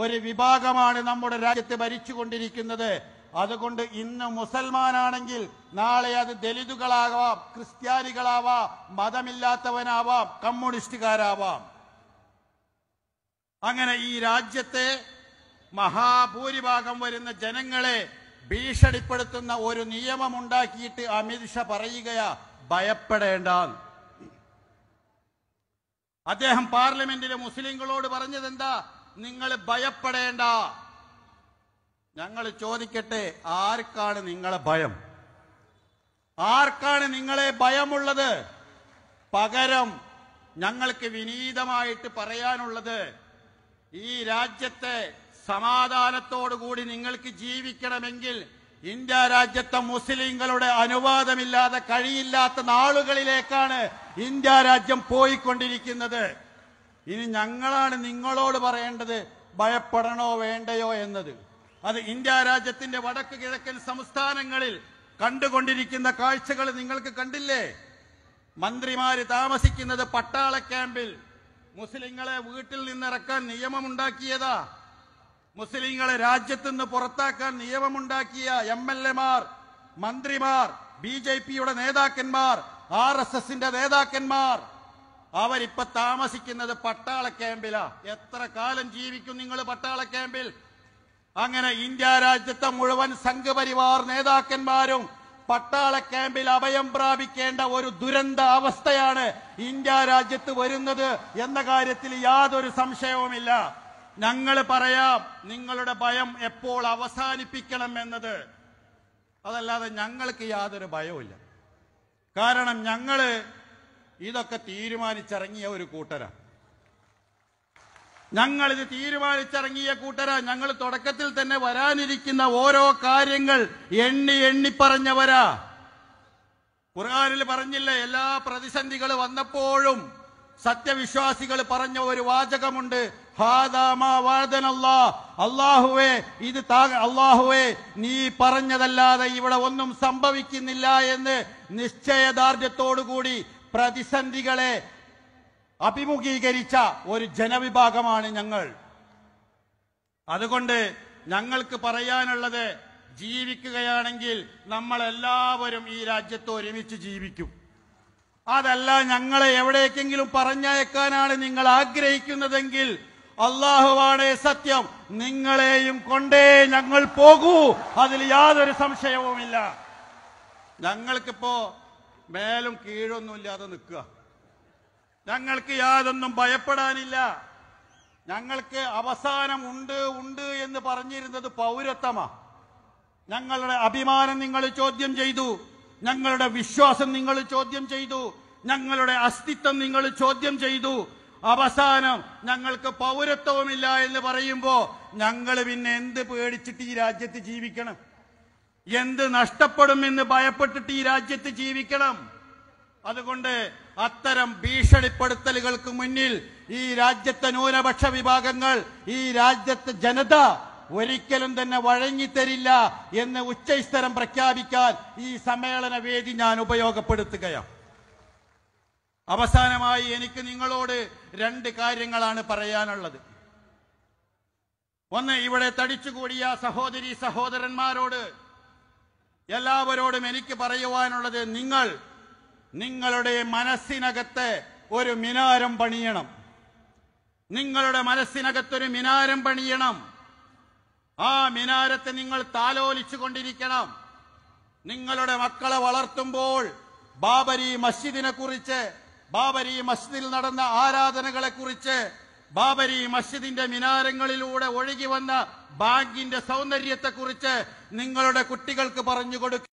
ഒരു വിഭാഗമാണ് നമ്മുടെ രാജ്യത്ത് ഭരിച്ചുകൊണ്ടിരിക്കുന്നത് അതുകൊണ്ട് ഇന്ന് മുസൽമാനാണെങ്കിൽ നാളെ അത് ദലിതുകളാവാം ക്രിസ്ത്യാനികളാവാം മതമില്ലാത്തവനാവാം കമ്മ്യൂണിസ്റ്റുകാരാവാം അങ്ങനെ ഈ രാജ്യത്തെ മഹാഭൂരിഭാഗം വരുന്ന ജനങ്ങളെ ഭീഷണിപ്പെടുത്തുന്ന ഒരു നിയമമുണ്ടാക്കിയിട്ട് അമിത്ഷാ പറയുകയാ ഭയപ്പെടേണ്ട അദ്ദേഹം പാർലമെന്റിലെ മുസ്ലിങ്ങളോട് പറഞ്ഞതെന്താ നിങ്ങൾ ഭയപ്പെടേണ്ട ഞങ്ങൾ ചോദിക്കട്ടെ ആർക്കാണ് നിങ്ങളെ ഭയം ആർക്കാണ് നിങ്ങളെ ഭയമുള്ളത് പകരം ഞങ്ങൾക്ക് വിനീതമായിട്ട് പറയാനുള്ളത് ഈ രാജ്യത്തെ സമാധാനത്തോടുകൂടി നിങ്ങൾക്ക് ജീവിക്കണമെങ്കിൽ ഇന്ത്യ രാജ്യത്തെ മുസ്ലിങ്ങളുടെ അനുവാദമില്ലാതെ കഴിയില്ലാത്ത നാളുകളിലേക്കാണ് ഇന്ത്യ രാജ്യം പോയിക്കൊണ്ടിരിക്കുന്നത് ഇനി ഞങ്ങളാണ് നിങ്ങളോട് പറയേണ്ടത് ഭയപ്പെടണോ വേണ്ടയോ എന്നത് അത് ഇന്ത്യ രാജ്യത്തിന്റെ വടക്ക് കിഴക്കൻ സംസ്ഥാനങ്ങളിൽ കണ്ടുകൊണ്ടിരിക്കുന്ന കാഴ്ചകൾ നിങ്ങൾക്ക് കണ്ടില്ലേ മന്ത്രിമാര് താമസിക്കുന്നത് പട്ടാള ക്യാമ്പിൽ മുസ്ലിങ്ങളെ വീട്ടിൽ നിന്നിറക്കാൻ നിയമമുണ്ടാക്കിയതാ മുസ്ലിങ്ങളെ രാജ്യത്തു നിന്ന് പുറത്താക്കാൻ നിയമമുണ്ടാക്കിയ എം എൽ മാർ മന്ത്രിമാർ ബി ജെ പിയുടെ നേതാക്കന്മാർ ആർ എസ് എസിന്റെ നേതാക്കന്മാർ അവരിപ്പോ താമസിക്കുന്നത് പട്ടാള ക്യാമ്പിലാ എത്ര കാലം ജീവിക്കും നിങ്ങൾ പട്ടാള ക്യാമ്പിൽ അങ്ങനെ ഇന്ത്യ രാജ്യത്തെ മുഴുവൻ സംഘപരിവാർ നേതാക്കന്മാരും പട്ടാള ക്യാമ്പിൽ അഭയം പ്രാപിക്കേണ്ട ഒരു ദുരന്ത അവസ്ഥയാണ് ഇന്ത്യ രാജ്യത്ത് വരുന്നത് എന്ന കാര്യത്തിൽ യാതൊരു സംശയവുമില്ല ഞങ്ങൾ പറയാം നിങ്ങളുടെ ഭയം എപ്പോൾ അവസാനിപ്പിക്കണം എന്നത് അതല്ലാതെ ഞങ്ങൾക്ക് യാതൊരു ഭയവുമില്ല കാരണം ഞങ്ങള് ഇതൊക്കെ തീരുമാനിച്ചിറങ്ങിയ ഒരു കൂട്ടരാ ഞങ്ങളിത് തീരുമാനിച്ചിറങ്ങിയ കൂട്ടരാ ഞങ്ങൾ തുടക്കത്തിൽ തന്നെ വരാനിരിക്കുന്ന ഓരോ കാര്യങ്ങൾ എണ്ണി എണ്ണി പറഞ്ഞവരാ ഖുർആാനിൽ പറഞ്ഞില്ല എല്ലാ പ്രതിസന്ധികൾ വന്നപ്പോഴും സത്യവിശ്വാസികൾ പറഞ്ഞ ഒരു വാചകമുണ്ട് അള്ളാഹുവേ ഇത് അള്ളാഹുവേ നീ പറഞ്ഞതല്ലാതെ ഇവിടെ ഒന്നും സംഭവിക്കുന്നില്ല എന്ന് കൂടി പ്രതിസന്ധികളെ അഭിമുഖീകരിച്ച ഒരു ജനവിഭാഗമാണ് ഞങ്ങൾ അതുകൊണ്ട് ഞങ്ങൾക്ക് പറയാനുള്ളത് ജീവിക്കുകയാണെങ്കിൽ നമ്മൾ എല്ലാവരും ഈ രാജ്യത്ത് ഒരുമിച്ച് ജീവിക്കും അതല്ല ഞങ്ങളെ എവിടേക്കെങ്കിലും പറഞ്ഞയക്കാനാണ് നിങ്ങൾ ആഗ്രഹിക്കുന്നതെങ്കിൽ അള്ളാഹുവാണ് സത്യം നിങ്ങളെയും കൊണ്ടേ ഞങ്ങൾ പോകൂ അതിൽ യാതൊരു സംശയവുമില്ല ഞങ്ങൾക്കിപ്പോ മേലും കീഴൊന്നുമില്ലാതെ നിൽക്കുക ഞങ്ങൾക്ക് യാതൊന്നും ഭയപ്പെടാനില്ല ഞങ്ങൾക്ക് അവസാനം ഉണ്ട് ഉണ്ട് എന്ന് പറഞ്ഞിരുന്നത് പൗരത്വമാ ഞങ്ങളുടെ അഭിമാനം നിങ്ങൾ ചോദ്യം ചെയ്തു ഞങ്ങളുടെ വിശ്വാസം നിങ്ങൾ ചോദ്യം ചെയ്തു ഞങ്ങളുടെ അസ്തിത്വം നിങ്ങൾ ചോദ്യം ചെയ്തു അവസാനം ഞങ്ങൾക്ക് പൗരത്വവുമില്ല എന്ന് പറയുമ്പോൾ ഞങ്ങൾ പിന്നെ എന്ത് പേടിച്ചിട്ട് ഈ രാജ്യത്ത് ജീവിക്കണം എന്ത് നഷ്ടപ്പെടുമെന്ന് ഭയപ്പെട്ടിട്ട് ഈ രാജ്യത്ത് ജീവിക്കണം അതുകൊണ്ട് അത്തരം ഭീഷണിപ്പെടുത്തലുകൾക്ക് മുന്നിൽ ഈ രാജ്യത്തെ ന്യൂനപക്ഷ വിഭാഗങ്ങൾ ഈ രാജ്യത്തെ ജനത ഒരിക്കലും തന്നെ വഴങ്ങിത്തരില്ല എന്ന് ഉച്ചസ്തരം പ്രഖ്യാപിക്കാൻ ഈ സമ്മേളന വേദി ഞാൻ ഉപയോഗപ്പെടുത്തുകയാണ് അവസാനമായി എനിക്ക് നിങ്ങളോട് രണ്ട് കാര്യങ്ങളാണ് പറയാനുള്ളത് ഒന്ന് ഇവിടെ തടിച്ചുകൂടിയ സഹോദരി സഹോദരന്മാരോട് എല്ലാവരോടും എനിക്ക് പറയുവാനുള്ളത് നിങ്ങൾ നിങ്ങളുടെ മനസ്സിനകത്ത് ഒരു മിനാരം പണിയണം നിങ്ങളുടെ മനസ്സിനകത്തൊരു മിനാരം പണിയണം ആ മിനാരത്തെ നിങ്ങൾ താലോലിച്ചു കൊണ്ടിരിക്കണം നിങ്ങളുടെ മക്കളെ വളർത്തുമ്പോൾ ബാബരി മസ്ജിദിനെ കുറിച്ച് ബാബരി മസ്ജിദിൽ നടന്ന ആരാധനകളെ കുറിച്ച് ബാബരി മസ്ജിദിന്റെ മിനാരങ്ങളിലൂടെ ഒഴുകി വന്ന ബാങ്കിന്റെ സൗന്ദര്യത്തെക്കുറിച്ച് നിങ്ങളുടെ കുട്ടികൾക്ക് പറഞ്ഞു കൊടുക്കുക